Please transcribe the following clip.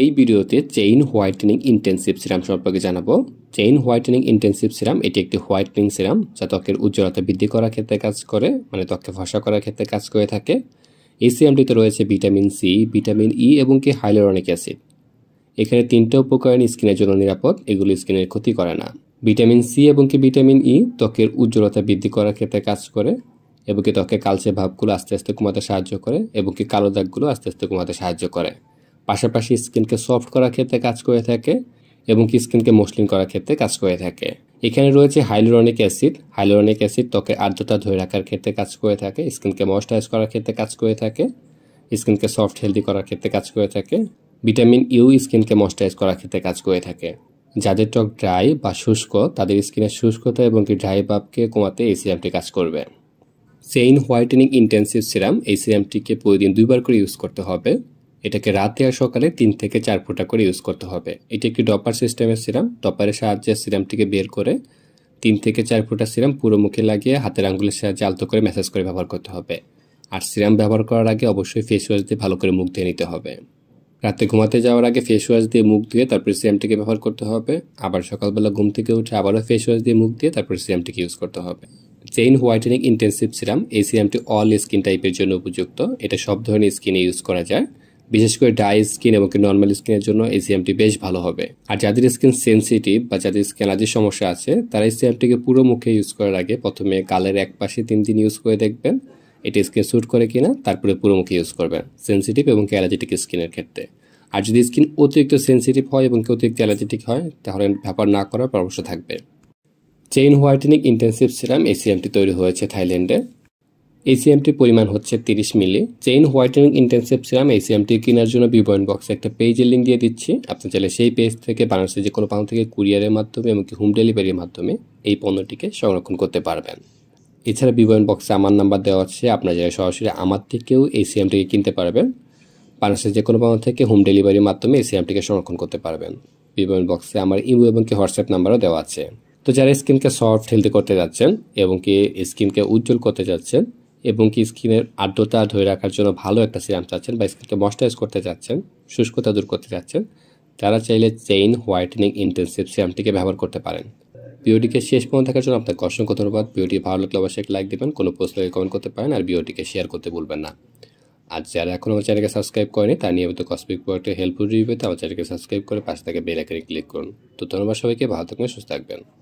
এই ভিডিওতে chain whitening intensive serum সম্পর্কে জানাবো চেইন হোয়াইটেনিং ইন্টেন্সিভ সিরাম এটি একটি হোয়াইটেনিং সিরাম যা ত্বকের উজ্জ্বলতা বৃদ্ধি করার ক্ষেত্রে কাজ করে মানে ত্বককে ফসা করার ক্ষেত্রে কাজ করে থাকে এই সিরামটিতে রয়েছে ভিটামিন সি ভিটামিন ই এবং কি হাইলোরনিক অ্যাসিড এখানে তিনটে উপকরণ স্কিনের জন্য নিরাপদ এগুলি স্কিনের ক্ষতি করে না ভিটামিন সি এবং কি ভিটামিন ই ত্বকের উজ্জ্বলতা বৃদ্ধি করার ক্ষেত্রে কাজ করে এবং কি ত্বকে কালচে ভাবগুলো আস্তে আস্তে কমাতে সাহায্য করে এবং কি কালো দাগগুলো আস্তে আস্তে কমাতে সাহায্য করে পাশাপাশি স্কিনকে সফট করার ক্ষেত্রে কাজ করে থাকে এবং স্কিনকে মসলিন করার ক্ষেত্রে কাজ করে থাকে এখানে রয়েছে হাইলোরনিক অ্যাসিড হাইলোরনিক অ্যাসিড ত্বকের আর্দ্রতা ধরে রাখার ক্ষেত্রে কাজ করে থাকে স্কিনকে ময়েশ্চারাইজ করার ক্ষেত্রে কাজ করে থাকে স্কিনকে সফট হেলদি করার ক্ষেত্রে কাজ করে থাকে ভিটামিন ইউ e স্কিনকে ময়েশ্চারাইজ করার ক্ষেত্রে কাজ করে থাকে যাদের ত্বক ড্রাই বা শুষ্ক তাদের স্কিনের শুষ্কতা এবং কি ড্রাই ভাবকে কমাতে এই সিরামটি কাজ করবে সেইন হোয়াইটেনিং ইন্টেন্সিভ সিরাম এই সিরামটিকে প্রতিদিন দুইবার করে ইউজ করতে হবে এটাকে রাতে আর সকালে তিন থেকে চার ফোঁটা করে ইউজ করতে হবে এটি একটি ডপার সিস্টেমের সিরাম টপারের সাহায্যে সিরামটিকে বের করে তিন থেকে চার ফোঁটা সিরাম পুরো মুখে লাগিয়ে হাতের আঙ্গুলের সাহায্যে আলতো করে ম্যাসাজ করে ব্যবহার করতে হবে আর সিরাম ব্যবহার করার আগে অবশ্যই ফেস ওয়াশ দিয়ে ভালো করে মুখ ধুয়ে নিতে হবে রাতে ঘুমাতে যাওয়ার আগে ফেস ওয়াশ দিয়ে মুখ ধুয়ে তারপরে সিরামটিকে ব্যবহার করতে হবে আবার সকালবেলা ঘুম থেকে উঠে আবারও ফেস ওয়াশ দিয়ে মুখ দিয়ে তারপরে সিরামটিকে ইউজ করতে হবে চেইন হোয়াইটেনিং ইন্টেন্সিভ সিরাম এই সিরামটি অল স্কিন টাইপের জন্য উপযুক্ত এটা সব ধরনের স্কিনে ইউজ করা যায় বিশেষ করে ড্রাই স্কিন এবং নর্মাল স্কিনের জন্য এই সিএমটি বেশ ভালো হবে আর যাদের স্কিন সেন্সিটিভ বা যাদের স্কিন অ্যালার্জির সমস্যা আছে তারা এই সিএমটিকে পুরো মুখে ইউজ করার আগে প্রথমে গালের এক পাশে তিন দিন ইউজ করে দেখবেন এটি স্কিন স্যুট করে কিনা তারপরে পুরো মুখে ইউজ করবেন সেন্সিটিভ এবং অ্যালার্জিটিক স্কিনের ক্ষেত্রে আর যদি স্কিন অতিরিক্ত সেন্সিটিভ হয় এবং অতিরিক্ত অ্যালার্জেটিক হয় তাহলে ব্যাপার না করার পরামর্শ থাকবে চেইন হোয়াইটেনিং ইন্টেন্সিভ সিরাম এই সিএমটি তৈরি হয়েছে থাইল্যান্ডে এসিএমটির পরিমাণ হচ্ছে তিরিশ মিলি chain whitening intensive serum ACMT কেনার জন্য বিবরণ বক্সে একটা পেজের লিঙ্ক দিয়ে দিচ্ছি আপনি চাইলে সেই পেজ থেকে বানাসে যে কোনো প্রান্ত থেকে কুরিয়ারের মাধ্যমে এমনকি হোম ডেলিভারির মাধ্যমে এই পণ্যটিকে সংরক্ষণ করতে পারবেন এছাড়া বিবরণ বক্সে আমার নাম্বার দেওয়া আছে আপনার যারা সরাসরি আমার থেকেও এসিএমটিকে কিনতে পারবেন বানাসে যে কোনো প্রান্ত থেকে হোম ডেলিভারির মাধ্যমে এসিএমটিকে সংরক্ষণ করতে পারবেন বিবরণ বক্সে আমার ইমো এবং কি হোয়াটসঅ্যাপ নাম্বারও দেওয়া আছে তো যারা স্কিনকে সফট হেলদি করতে যাচ্ছেন এবং কি স্কিনকে উজ্জ্বল করতে যাচ্ছেন এবং কি স্কিনের আর্দ্রতা ধরে রাখার জন্য ভালো একটা সিরাম চাচ্ছেন বা স্কিনকে ময়শ্চারাইজ করতে চাচ্ছেন শুষ্কতা দূর করতে চাচ্ছেন তারা চাইলে চেইন হোয়াইটেনিং ইন্টেন্সিভ সিরামটিকে ব্যবহার করতে পারেন ভিডিওটিকে শেষ পর্যন্ত থাকার জন্য আপনাকে অসংখ্য ধন্যবাদ ভিডিওটি ভালো লাগলে অবশ্যই লাইক দেবেন কোনো প্রশ্ন কমেন্ট করতে পারেন আর ভিডিওটিকে শেয়ার করতে ভুলবেন না আর যারা এখন আমার চ্যানেলকে সাবস্ক্রাইব করেনি তা নিয়মিত কসমিক প্রোডাক্টের হেল্পফুল রিভিউতে আমার চ্যানেলকে সাবস্ক্রাইব করে পাশে থেকে বেল আইকনে ক্লিক করুন তো ধন্যবাদ সবাইকে ভালো থাকবেন সুস্থ থাকবেন